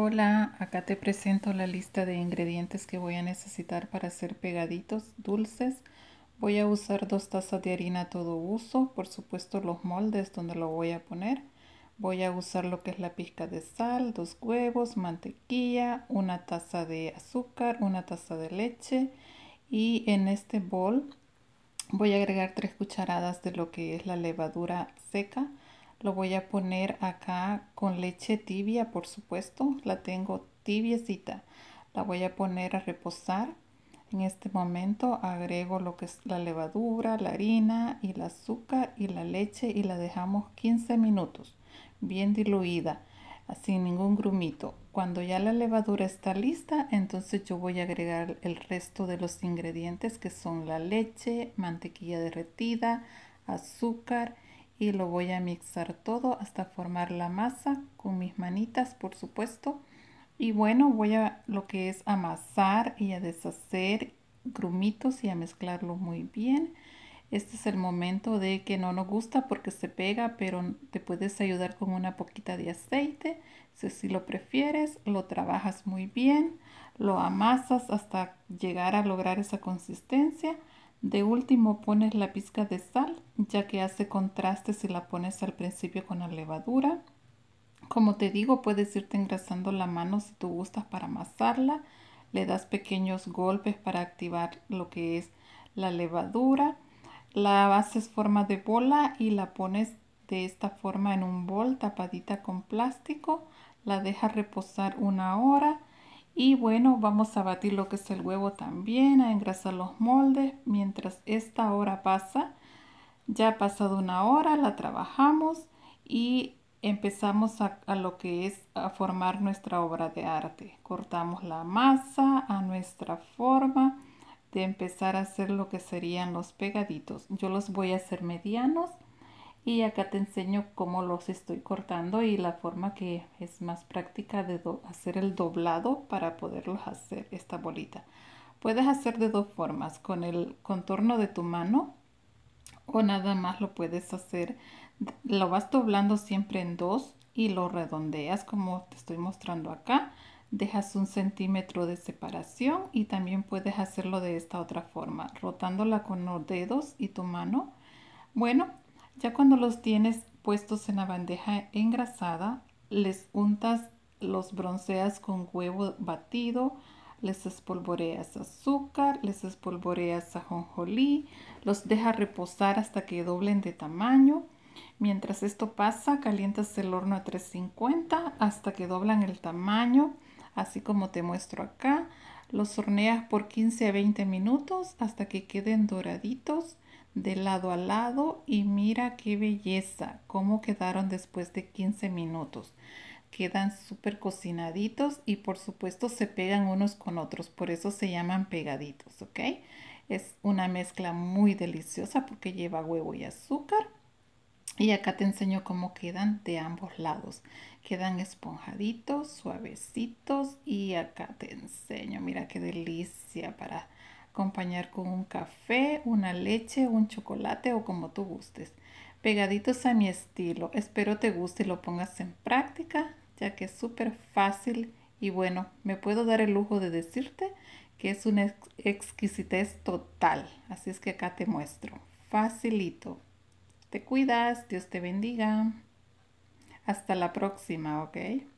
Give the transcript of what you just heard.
Hola, acá te presento la lista de ingredientes que voy a necesitar para hacer pegaditos dulces. Voy a usar dos tazas de harina todo uso, por supuesto los moldes donde lo voy a poner. Voy a usar lo que es la pizca de sal, dos huevos, mantequilla, una taza de azúcar, una taza de leche y en este bol voy a agregar tres cucharadas de lo que es la levadura seca. Lo voy a poner acá con leche tibia, por supuesto. La tengo tibiecita. La voy a poner a reposar. En este momento agrego lo que es la levadura, la harina y el azúcar y la leche y la dejamos 15 minutos, bien diluida, sin ningún grumito. Cuando ya la levadura está lista, entonces yo voy a agregar el resto de los ingredientes que son la leche, mantequilla derretida, azúcar y lo voy a mixar todo hasta formar la masa con mis manitas por supuesto y bueno voy a lo que es amasar y a deshacer grumitos y a mezclarlo muy bien este es el momento de que no nos gusta porque se pega pero te puedes ayudar con una poquita de aceite si, si lo prefieres lo trabajas muy bien lo amasas hasta llegar a lograr esa consistencia de último pones la pizca de sal, ya que hace contraste si la pones al principio con la levadura. Como te digo, puedes irte engrasando la mano si tú gustas para amasarla. Le das pequeños golpes para activar lo que es la levadura. La haces forma de bola y la pones de esta forma en un bol tapadita con plástico. La dejas reposar una hora y bueno, vamos a batir lo que es el huevo también, a engrasar los moldes. Mientras esta hora pasa, ya ha pasado una hora, la trabajamos y empezamos a, lo que es a formar nuestra obra de arte. Cortamos la masa a nuestra forma de empezar a hacer lo que serían los pegaditos. Yo los voy a hacer medianos y acá te enseño cómo los estoy cortando y la forma que es más práctica de hacer el doblado para poderlos hacer esta bolita puedes hacer de dos formas con el contorno de tu mano o nada más lo puedes hacer lo vas doblando siempre en dos y lo redondeas como te estoy mostrando acá dejas un centímetro de separación y también puedes hacerlo de esta otra forma rotándola con los dedos y tu mano bueno ya cuando los tienes puestos en la bandeja engrasada, les untas, los bronceas con huevo batido, les espolvoreas azúcar, les espolvoreas ajonjolí, los dejas reposar hasta que doblen de tamaño. Mientras esto pasa, calientas el horno a 350 hasta que doblan el tamaño, así como te muestro acá. Los horneas por 15 a 20 minutos hasta que queden doraditos de lado a lado y mira qué belleza, cómo quedaron después de 15 minutos. Quedan súper cocinaditos y por supuesto se pegan unos con otros, por eso se llaman pegaditos, ¿ok? Es una mezcla muy deliciosa porque lleva huevo y azúcar. Y acá te enseño cómo quedan de ambos lados. Quedan esponjaditos, suavecitos y acá te enseño, mira qué delicia para acompañar con un café, una leche, un chocolate o como tú gustes. Pegaditos a mi estilo, espero te guste y lo pongas en práctica, ya que es súper fácil y bueno, me puedo dar el lujo de decirte que es una exquisitez total, así es que acá te muestro, facilito. Te cuidas, Dios te bendiga. Hasta la próxima, ¿ok?